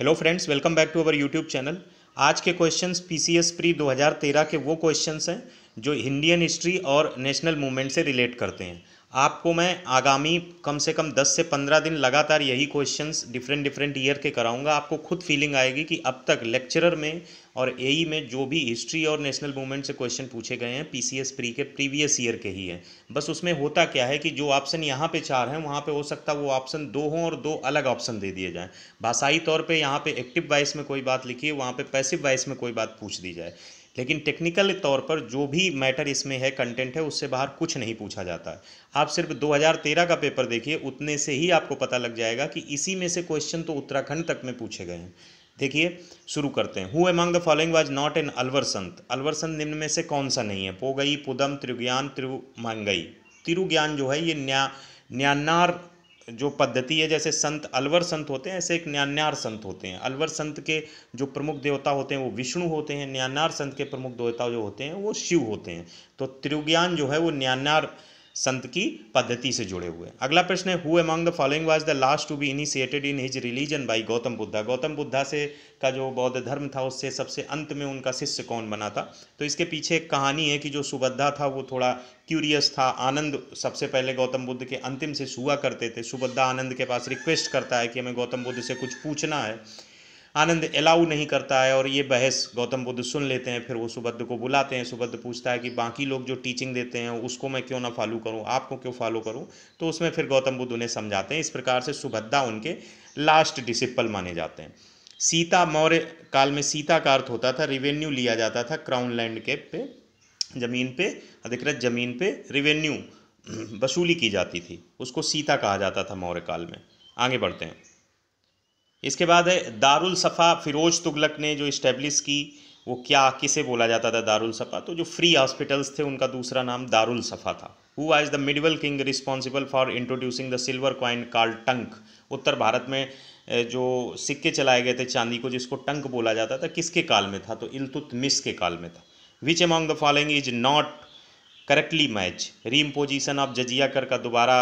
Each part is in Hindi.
hello friends welcome back to our YouTube channel आज के क्वेश्चंस पीसीएस प्री 2013 के वो क्वेश्चंस हैं जो इंडियन हिस्ट्री और नेशनल मूवमेंट से रिलेट करते हैं आपको मैं आगामी कम से कम 10 से 15 दिन लगातार यही क्वेश्चंस डिफरेंट डिफरेंट ईयर के कराऊंगा आपको खुद फीलिंग आएगी कि अब तक लेक्चरर में और एई e में जो भी हिस्ट्री और नेशनल मूवमेंट से क्वेश्चन पूछे गए हैं पीसीएस प्री के प्रीवियस ईयर के ही हैं बस उसमें होता क्या है कि जो ऑप्शन यहाँ पे चार हैं वहाँ पे हो सकता है वो ऑप्शन दो हों और दो अलग ऑप्शन दे दिए जाएँ भाषाई तौर पर यहाँ पर एक्टिव वाइस में कोई बात लिखी है वहाँ पर पैसिव वाइस में कोई बात पूछ दी जाए लेकिन टेक्निकल तौर पर जो भी मैटर इसमें है कंटेंट है उससे बाहर कुछ नहीं पूछा जाता है आप सिर्फ 2013 का पेपर देखिए उतने से ही आपको पता लग जाएगा कि इसी में से क्वेश्चन तो उत्तराखंड तक में पूछे गए हैं देखिए शुरू करते हैं who among the following was not an Alvar संत अलवर संत निम्न में से कौन सा नहीं है पोगई पुदम त्रिज्ञान त्रिमांगई तिरुज्ञान जो है ये न्या न्यान्नार जो पद्धति है जैसे संत अलवर संत होते हैं ऐसे एक न्यान्यार संत होते हैं अलवर संत के जो प्रमुख देवता होते हैं वो विष्णु होते हैं न्यान्यार संत के प्रमुख देवता जो होते हैं वो शिव होते हैं तो त्रिज्ञान जो है वो न्यान्यार संत की पद्धति से जुड़े हुए अगला प्रश्न है who among the following was the last to be initiated in his religion by Gautam Buddha Gautam Buddha से का जो बौद्ध धर्म था उससे सबसे अंत में उनका शिष्य कौन बना था तो इसके पीछे एक कहानी है कि जो सुबद्धा था वो थोड़ा क्यूरियस था आनंद सबसे पहले गौतम बुद्ध के अंतिम शिष्य हुआ करते थे सुबद्धा आनंद के पास रिक्वेस्ट करता है कि हमें गौतम बुद्ध से कुछ पूछना है आनंद अलाउ नहीं करता है और ये बहस गौतम बुद्ध सुन लेते हैं फिर वो सुबद्ध को बुलाते हैं सुबद्ध पूछता है कि बाकी लोग जो टीचिंग देते हैं उसको मैं क्यों ना फॉलो करूँ आपको क्यों फॉलो करूँ तो उसमें फिर गौतम बुद्ध उन्हें समझाते हैं इस प्रकार से सुभद्रा उनके लास्ट डिसिपल माने जाते हैं सीता मौर्य काल में सीता का अर्थ होता था रिवेन्यू लिया जाता था क्राउन लैंड के पे ज़मीन पे अधिकृत ज़मीन पे रिवेन्यू वसूली की जाती थी उसको सीता कहा जाता था मौर्य काल में आगे बढ़ते हैं इसके बाद है दारुल सफ़ा फ़िरोज़ तुगलक ने जो इस्टेब्लिश की वो क्या किसे बोला जाता था दारुल सफ़ा तो जो फ्री हॉस्पिटल्स थे उनका दूसरा नाम दारुल सफ़ा था who was the medieval king responsible for introducing the silver coin कार्ल टंक उत्तर भारत में जो सिक्के चलाए गए थे चांदी को जिसको टंक बोला जाता था किसके काल में था तो मिस के काल में था which among the following is not correctly match re imposition of jizya कर का दोबारा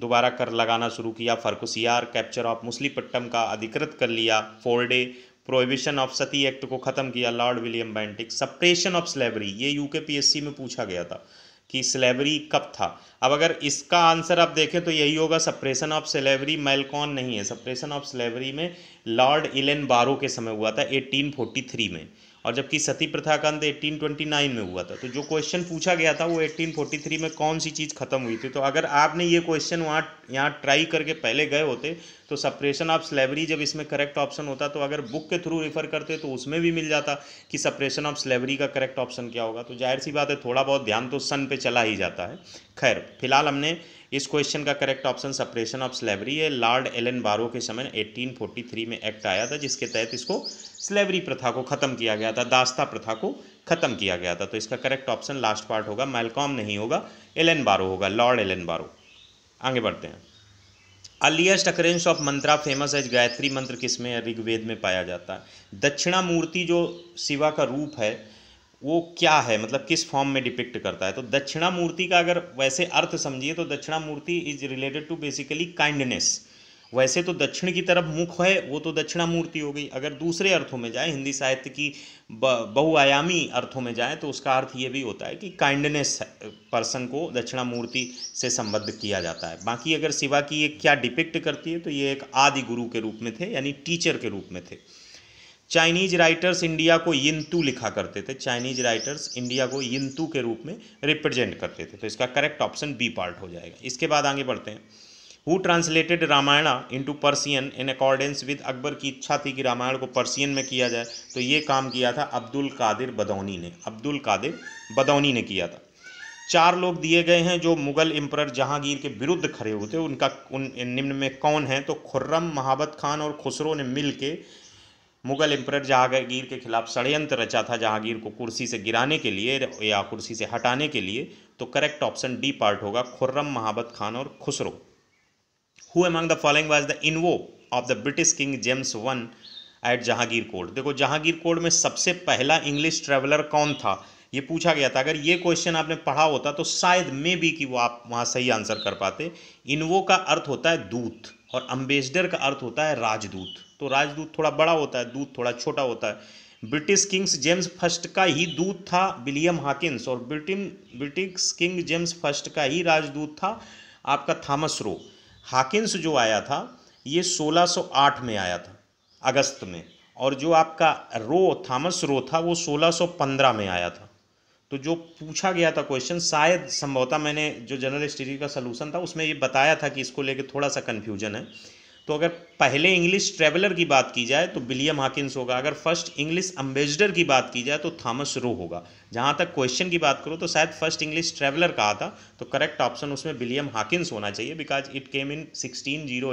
दोबारा कर लगाना शुरू किया फरकुसियार कैप्चर ऑफ मुस्लिपट्टम का अधिकृत कर लिया the prohibition of sati act को ख़त्म किया Lord William Bentinck suppression of slavery ये यूके पीएससी में पूछा गया था कि स्लेवरी कब था अब अगर इसका आंसर आप देखें तो यही होगा सप्रेशन ऑफ स्लेवरी मेलकॉन नहीं है सप्रेशन ऑफ स्लेवरी में लॉर्ड इलेन बारो के समय हुआ था 1843 में और जबकि सती प्रथा का अंत 1829 में हुआ था तो जो क्वेश्चन पूछा गया था वो 1843 में कौन सी चीज़ खत्म हुई थी तो अगर आपने ये क्वेश्चन वहाँ यहाँ ट्राई करके पहले गए होते तो सप्रेशन ऑफ स्लेवरी जब इसमें करेक्ट ऑप्शन होता तो अगर बुक के थ्रू रिफर करते तो उसमें भी मिल जाता कि सप्रेशन ऑफ स्लेवरी का करेक्ट ऑप्शन क्या होगा तो जाहिर सी बात है थोड़ा बहुत ध्यान तो सन पे चला ही जाता है खैर फिलहाल हमने इस क्वेश्चन का correct option suppression of slavery है लॉर्ड एलन बारो के समय 1843 में एक्ट आया था जिसके तहत इसको स्लेवरी प्रथा को ख़त्म किया गया था दास्ता प्रथा को ख़त्म किया गया था तो इसका करेक्ट ऑप्शन लास्ट पार्ट होगा मेलकॉम नहीं होगा एलन बारो होगा लॉर्ड एलन बारो आगे बढ़ते हैं earliest occurrences of mantra famous है गायत्री मंत्र किसमें ऋग्वेद में पाया जाता है दक्षिणा मूर्ति जो शिवा का रूप है वो क्या है मतलब किस फॉर्म में डिपिक्ट करता है तो दक्षिणा मूर्ति का अगर वैसे अर्थ समझिए तो Dakshinamurthy is related to basically kindness वैसे तो दक्षिण की तरफ मुख है वो तो दक्षिणा मूर्ति हो गई अगर दूसरे अर्थों में जाए हिंदी साहित्य की बहुआयामी अर्थों में जाए तो उसका अर्थ ये भी होता है कि काइंडनेस पर्सन को दक्षिणा मूर्ति से संबद्ध किया जाता है बाकी अगर शिवा की ये क्या डिपिक्ट करती है तो ये एक आदि गुरु के रूप में थे यानी टीचर के रूप में थे चाइनीज राइटर्स इंडिया को यंतु लिखा करते थे चाइनीज राइटर्स इंडिया को यंतु के रूप में रिप्रेजेंट करते थे तो इसका करेक्ट ऑप्शन बी पार्ट हो जाएगा इसके बाद आगे बढ़ते हैं who translated into Persian in accordance with Akbar की इच्छा थी कि रामायण को पर्सियन में किया जाए तो ये काम किया था अब्दुल कादिर बदौनी ने अब्दुल कादिर बदौनी ने किया था चार लोग दिए गए हैं जो मुगल एम्पर जहांगीर के विरुद्ध खड़े हुए थे उनका उन निम्न में कौन है तो खुर्रम महाबत खान और खुसरो ने मिल के मुगल एम्पर जहांगीर के खिलाफ षडयंत्र रचा था जहांगीर को कुर्सी से गिराने के लिए या कुर्सी से हटाने के लिए तो करेक्ट ऑप्शन डी पार्ट होगा खुर्रम महाबत खान और Khusro who among the following was the envoy of the British king James one at Jahangir court देखो जहांगीर कोर्ट में सबसे पहला इंग्लिश ट्रेवलर कौन था ये पूछा गया था अगर ये क्वेश्चन आपने पढ़ा होता तो शायद मे बी कि वो आप वहाँ सही आंसर कर पाते इनवो का अर्थ होता है दूत और अम्बेसडर का अर्थ होता है राजदूत तो राजदूत थोड़ा बड़ा होता है दूत थोड़ा छोटा होता है ब्रिटिश किंग्स जेम्स फर्स्ट का ही दूत था विलियम हाकिंस और Britain British king James first का ही राजदूत था आपका थॉमस रो हाकिंस जो आया था ये 1608 में आया था अगस्त में और जो आपका रो थॉमस रो था वो 1615 में आया था तो जो पूछा गया था क्वेश्चन शायद संभवतः मैंने जो जनरल स्टडी का सलूशन था उसमें ये बताया था कि इसको लेके थोड़ा सा कन्फ्यूजन है तो अगर पहले इंग्लिश ट्रेवलर की बात की जाए तो विलियम हाकिंस होगा अगर फर्स्ट इंग्लिश अम्बेसडर की बात की जाए तो थॉमस रो होगा जहाँ तक क्वेश्चन की बात करूँ तो शायद फर्स्ट इंग्लिश ट्रेवलर कहा था तो करेक्ट ऑप्शन उसमें विलियम हाकिंस होना चाहिए because it came in 1608 zero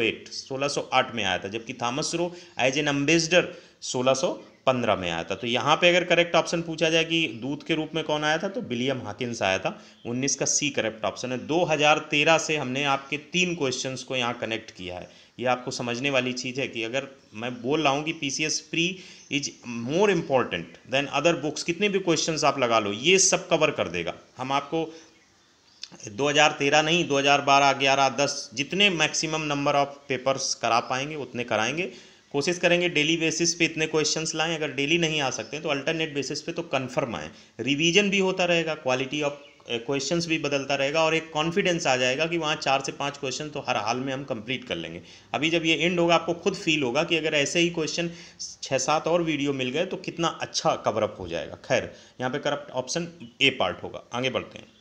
में आया था जबकि Thomas Roe as an ambassador पंद्रह में आया था तो यहाँ पे अगर करेक्ट ऑप्शन पूछा जाए कि दूध के रूप में कौन आया था तो विलियम हाकिंस आया था 19 का सी करेक्ट ऑप्शन है 2013 से हमने आपके तीन क्वेश्चंस को यहाँ कनेक्ट किया है ये आपको समझने वाली चीज़ है कि अगर मैं बोल रहा हूँ कि P C S pre is more important than other books कितने भी क्वेश्चन आप लगा लो ये सब कवर कर देगा हम आपको 2013 नहीं 2012 11 10 जितने मैक्सिमम नंबर ऑफ पेपर्स करा पाएंगे उतने कराएंगे कोशिश करेंगे डेली बेसिस पे इतने क्वेश्चंस लाएं अगर डेली नहीं आ सकते तो अल्टरनेट बेसिस पे तो कन्फर्म आएँ रिवीजन भी होता रहेगा क्वालिटी ऑफ क्वेश्चंस भी बदलता रहेगा और एक कॉन्फिडेंस आ जाएगा कि वहाँ चार से पाँच क्वेश्चन तो हर हाल में हम कंप्लीट कर लेंगे अभी जब ये एंड होगा आपको खुद फील होगा कि अगर ऐसे ही क्वेश्चन छः सात और वीडियो मिल गए तो कितना अच्छा कवरअप हो जाएगा खैर यहाँ पे करप्ट ऑप्शन ए पार्ट होगा आगे बढ़ते हैं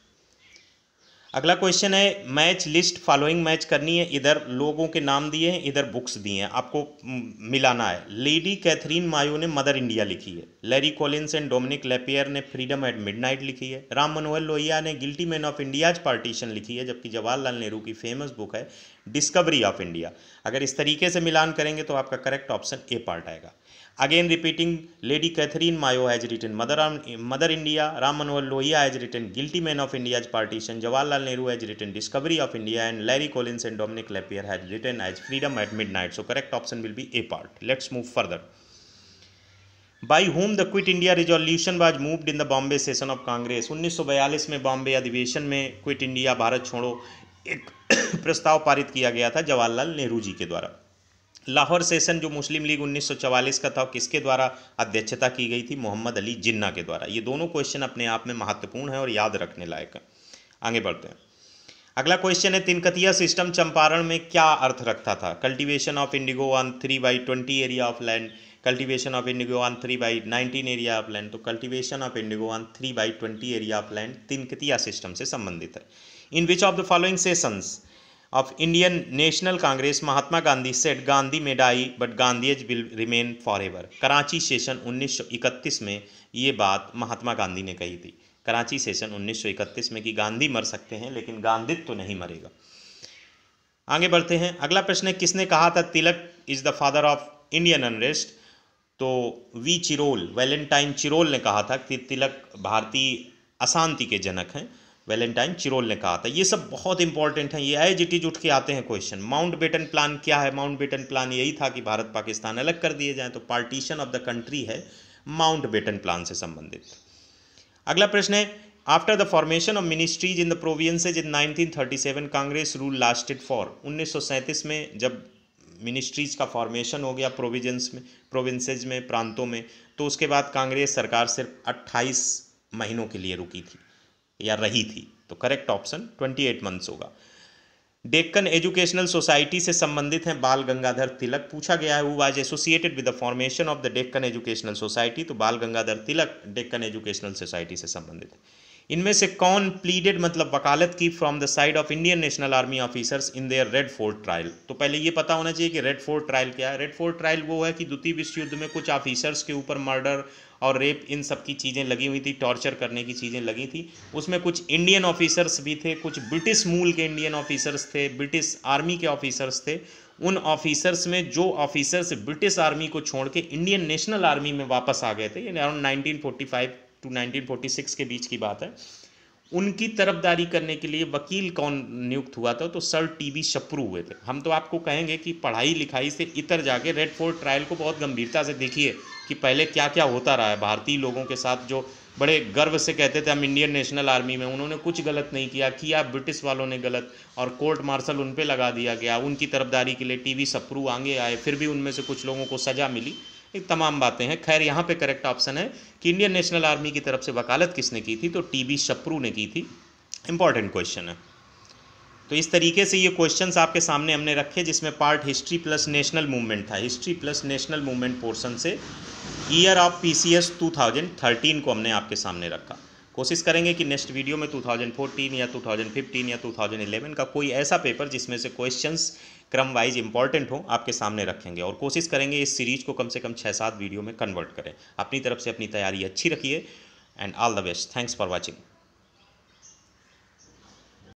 अगला क्वेश्चन है मैच लिस्ट फॉलोइंग मैच करनी है इधर लोगों के नाम दिए हैं इधर बुक्स दिए हैं आपको मिलाना है लेडी कैथरीन मायो ने मदर इंडिया लिखी है Larry Collins and Dominique Lapierre ने फ्रीडम एट मिडनाइट लिखी है राम मनोहर लोहिया ने guilty man of India's partition लिखी है जबकि जवाहरलाल नेहरू की फेमस बुक है डिस्कवरी ऑफ इंडिया अगर इस तरीके से मिलान करेंगे तो आपका करेक्ट ऑप्शन ए पार्ट आएगा again repeating Lady Katherine Mayo has written mother mother India Ram Manohar Lohia has written guilty man of India's partition Jawaharlal Nehru has written discovery of India and Larry Collin and Dominique Lapierre has written as freedom at midnight so correct option will be A part let's move further by whom the quit India resolution was moved in the Bombay session of Congress उन्नीस में बॉम्बे अधिवेशन में क्विट इंडिया भारत छोड़ो एक प्रस्ताव पारित किया गया था जवाहरलाल नेहरू जी के द्वारा लाहौर सेशन जो मुस्लिम लीग 1944 का था किसके द्वारा अध्यक्षता की गई थी मोहम्मद अली जिन्ना के द्वारा ये दोनों क्वेश्चन अपने आप में महत्वपूर्ण है और याद रखने लायक है आगे बढ़ते हैं अगला क्वेश्चन है तिनकतिया सिस्टम चंपारण में क्या अर्थ रखता था cultivation of indigo on three by twenty area of land cultivation of indigo on three by nineteen area of land तो cultivation of indigo on three by twenty area of land Tinkathia system से संबंधित है in which of the following sessions of Indian National Congress Mahatma Gandhi said Gandhi may die but will remain forever Karachi session 1931 में ये बात महात्मा गांधी ने कही थी कराची सेशन 1931 में कि गांधी मर सकते हैं लेकिन गांधी तो नहीं मरेगा आगे बढ़ते हैं अगला प्रश्न है किसने कहा था Tilak is the father of Indian unrest तो वी चिरोल वैलेंटाइन चिरोल ने कहा था कि तिलक भारतीय अशांति के जनक हैं वैलेंटाइन चिरोल ने कहा था ये सब बहुत इंपॉर्टेंट हैं ये एज इट इज उठ के आते हैं क्वेश्चन माउंट बेटन प्लान क्या है माउंट बेटन प्लान यही था कि भारत पाकिस्तान अलग कर दिए जाए तो पार्टीशन ऑफ द कंट्री है माउंट बेटन प्लान से संबंधित अगला प्रश्न है after the formation of ministries in the provinces in 1937 Congress rule lasted for 1937 में जब मिनिस्ट्रीज का फॉर्मेशन हो गया प्रोविजंस में प्रोविंसेज में प्रांतों में तो उसके बाद कांग्रेस सरकार सिर्फ 28 महीनों के लिए रुकी थी या रही थी तो करेक्ट ऑप्शन 28 मंथ्स होगा डेक्कन एजुकेशनल सोसाइटी से संबंधित हैं बाल गंगाधर तिलक पूछा गया है वो was associated with the formation of the Deccan educational society तो बाल गंगाधर तिलक डेक्कन एजुकेशनल सोसाइटी से संबंधित है इनमें से कौन प्लीडेड मतलब वकालत की from the side of Indian National Army officers in their Red Fort trial तो पहले ये पता होना चाहिए कि रेड फोर्ट ट्रायल क्या है रेड फोर्ट ट्रायल वो है कि द्वितीय विश्व युद्ध में कुछ ऑफिसर्स के ऊपर मर्डर और रेप इन सब की चीज़ें लगी हुई थी टॉर्चर करने की चीज़ें लगी थी उसमें कुछ इंडियन ऑफिसर्स भी थे कुछ ब्रिटिश मूल के इंडियन ऑफिसर्स थे ब्रिटिश आर्मी के ऑफिसर्स थे उन ऑफिसर्स में जो ऑफिसर्स ब्रिटिश आर्मी को छोड़ के इंडियन नेशनल आर्मी में वापस आ गए थे यानी अराउंड 1945 टू 1946 के बीच की बात है उनकी तरफदारी करने के लिए वकील कौन नियुक्त हुआ था तो सर टी बी शप्रू हुए थे हम तो आपको कहेंगे कि पढ़ाई लिखाई से इतर जाके रेड फोर्ट ट्रायल को बहुत गंभीरता से देखिए कि पहले क्या क्या होता रहा है भारतीय लोगों के साथ जो बड़े गर्व से कहते थे हम इंडियन नेशनल आर्मी में उन्होंने कुछ गलत नहीं किया किया ब्रिटिश वालों ने गलत और कोर्ट मार्शल उन पर लगा दिया गया उनकी तरफदारी के लिए टी वी सप्रू आगे आए फिर भी उनमें से कुछ लोगों को सज़ा मिली ये तमाम बातें हैं खैर यहाँ पे करेक्ट ऑप्शन है कि इंडियन नेशनल आर्मी की तरफ से वकालत किसने की थी तो टी बी शप्रू ने की थी इंपॉर्टेंट क्वेश्चन है तो इस तरीके से ये क्वेश्चंस आपके सामने हमने रखे जिसमें part history plus national movement था history plus national movement portion से ईयर ऑफ पी सी को हमने आपके सामने रखा कोशिश करेंगे कि नेक्स्ट वीडियो में 2014 या 2015 या 2011 का कोई ऐसा पेपर जिसमें से क्वेश्चंस क्रम वाइज इंपॉर्टेंट हो आपके सामने रखेंगे और कोशिश करेंगे इस सीरीज को कम से कम छः सात वीडियो में कन्वर्ट करें अपनी तरफ से अपनी तैयारी अच्छी रखिए and all the best thanks for watching